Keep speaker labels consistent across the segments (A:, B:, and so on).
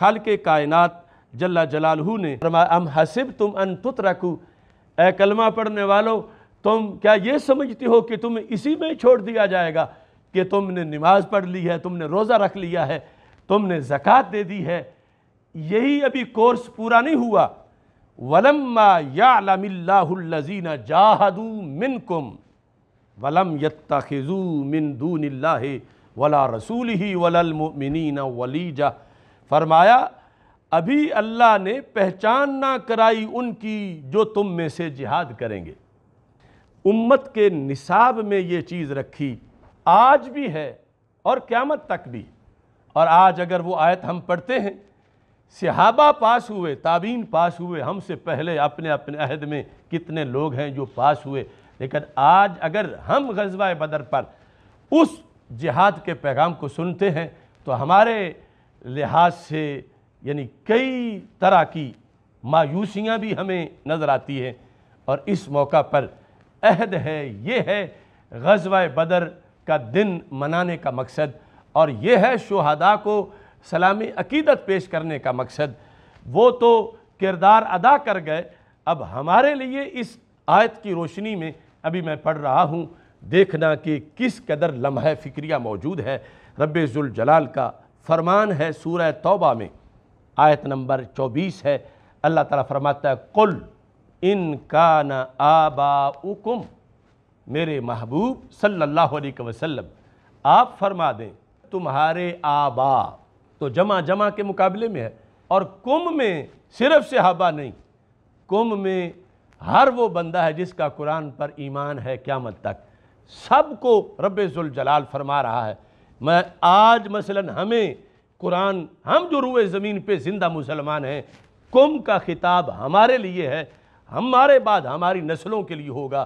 A: खल के कायनत जल्ला जलालहू ने अम हसिब तुम अन तुत रखू ए कलमा पढ़ने वालों तुम क्या ये समझती हो कि तुम इसी में छोड़ दिया जाएगा कि तुमने नमाज पढ़ ली है तुमने रोज़ा रख लिया है तुमने ज़क़़त दे दी है यही अभी कोर्स पूरा नहीं हुआ वलम्मा यालमीजीना जाहदू मिन कुम वलम यत्तखिजू मिन दून वला रसूल ही वलमिन वलीजा फरमाया अभी अल्लाह ने पहचान ना कराई उनकी जो तुम में से जिहाद करेंगे उम्मत के निसाब में ये चीज़ रखी आज भी है और क़्यामत तक भी और आज अगर वो आयत हम पढ़ते हैं सिहाबा पास हुए ताबीन पास हुए हमसे पहले अपने अपने अहद में कितने लोग हैं जो पास हुए लेकिन आज अगर हम गजवा बदर पर उस जिहाद के पैगाम को सुनते हैं तो हमारे लिहाज से यानी कई तरह की मायूसियाँ भी हमें नज़र आती हैं और इस मौका पर अहद है ये है गजवा बदर का दिन मनाने का मकसद और ये है शहदा को सलामी अकीदत पेश करने का मकसद वो तो किरदार अदा कर गए अब हमारे लिए इस आयत की रोशनी में अभी मैं पढ़ रहा हूँ देखना कि किस कदर लम्हा फ़िक्रिया मौजूद है जलाल का फरमान है सूरह तौबा में आयत नंबर चौबीस है अल्लाह ताला फरमाता है कुल इन का न आबा उकुम मेरे महबूब सल्लल्लाहु अलैहि वसल्लम आप फरमा दें तुम्हारे आबा तो जमा जमा के मुकाबले में है और कुम में सिर्फ सहाबा नहीं कुम में हर वो बंदा है जिसका कुरान पर ईमान है क्या मत तक सबको रब्बुल जलाल फरमा रहा है मैं आज मसलन हमें कुरान हम जो रुए ज़मीन पे ज़िंदा मुसलमान हैं कुम का खिताब हमारे लिए है हमारे बाद हमारी नस्लों के लिए होगा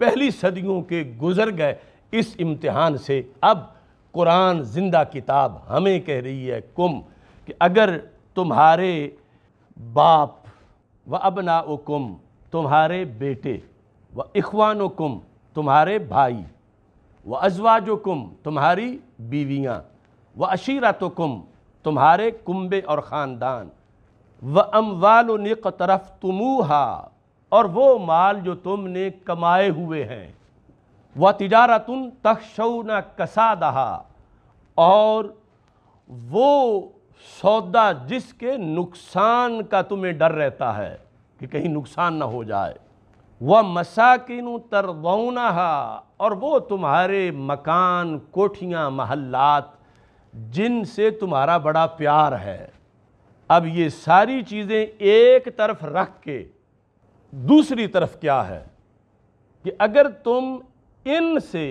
A: पहली सदियों के गुज़र गए इस इम्तहान से अब कुरान ज़िंदा किताब हमें कह रही है कुम कि अगर तुम्हारे बाप व अबना कुम तुम्हारे बेटे व इखवान कुम तुम्हारे भाई व जो कुम तुम्हारी बीवियाँ व अशीरा कुम तुम्हारे कुंबे और ख़ानदान व अमवाल तरफ तुमूहा और वो माल जो तुमने कमाए हुए हैं व न कसा दहा और वो सौदा जिसके नुकसान का तुम्हें डर रहता है कि कहीं नुकसान ना हो जाए व मसाकिन तरवना और वो तुम्हारे मकान कोठियाँ महल्लात जिनसे तुम्हारा बड़ा प्यार है अब ये सारी चीज़ें एक तरफ रख के दूसरी तरफ क्या है कि अगर तुम इन से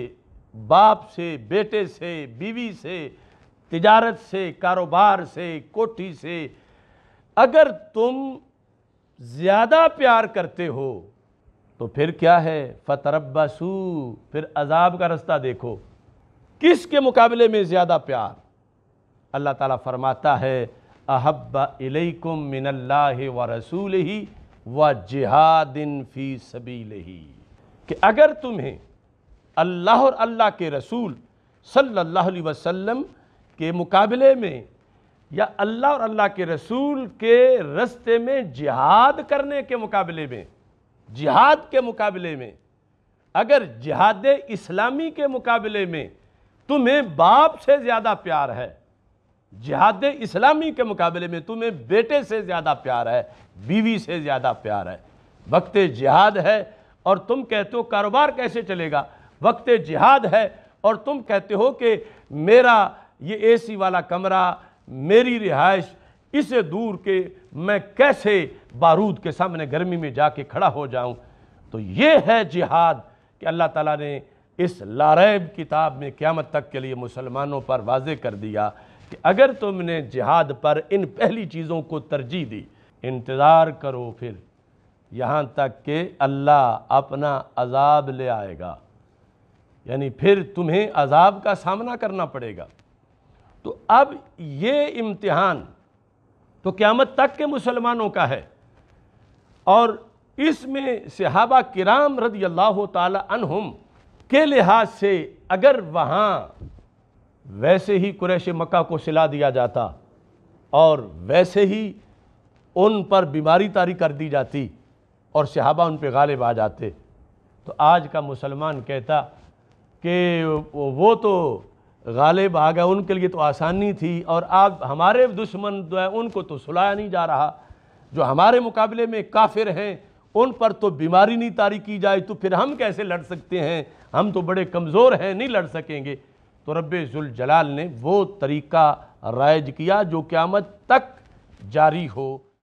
A: बाप से बेटे से बीवी से तिजारत से कारोबार से कोठी से अगर तुम ज़्यादा प्यार करते हो तो फिर क्या है फतरबसू फिर अजाब का रास्ता देखो किस के मुकाबले में ज़्यादा प्यार अल्लाह ताला फरमाता है अहब्बा इलैकुम मिनल्लाह व रसूल ही व जिहादिन फ़ी सबील ही कि अगर तुम्हें अल्लाह और अल्लाह के रसूल सल्लल्लाहु अलैहि वसल्लम के मुकाबले में या अल्लाह और अल्लाह के रसूल के रस्ते में जिहाद करने के मुकाबले में जिहाद के मुकाबले में अगर जिहाद इस्लामी के मुकाबले में तुम्हें बाप से ज़्यादा प्यार है जिहाद इस्लामी के मुकाबले में तुम्हें बेटे से ज़्यादा प्यार है बीवी से ज़्यादा प्यार है वक्त जिहाद है और तुम कहते हो कारोबार कैसे चलेगा वक्त जिहाद है और तुम कहते हो कि मेरा ये एसी वाला कमरा मेरी रिहाइश इसे दूर के मैं कैसे बारूद के सामने गर्मी में जाके खड़ा हो जाऊं तो ये है जिहाद कि अल्लाह ताला ने इस लारैब किताब में क़्यामत तक के लिए मुसलमानों पर वाजे कर दिया कि अगर तुमने जिहाद पर इन पहली चीज़ों को तरजीह दी इंतज़ार करो फिर यहाँ तक कि अल्लाह अपना अजाब ले आएगा यानी फिर तुम्हें अजाब का सामना करना पड़ेगा तो अब ये इम्तिहान तो क़्यामत तक के मुसलमानों का है और इसमें सहाबा किराम रदी अल्लाह तहम के लिहाज से अगर वहाँ वैसे ही कुरैश मक्का को सिला दिया जाता और वैसे ही उन पर बीमारी तारी कर दी जाती और सहाबा उन पर गालिब आ जाते तो आज का मुसलमान कहता कि वो तो गालिब आ गया उनके लिए तो आसानी थी और आप हमारे दुश्मन जो है उनको तो सुलाया नहीं जा रहा जो हमारे मुकाबले में काफिर हैं उन पर तो बीमारी नहीं तारी की जाए तो फिर हम कैसे लड़ सकते हैं हम तो बड़े कमज़ोर हैं नहीं लड़ सकेंगे तो रब जलाल ने वो तरीका राइज किया जो क़्यामत तक जारी हो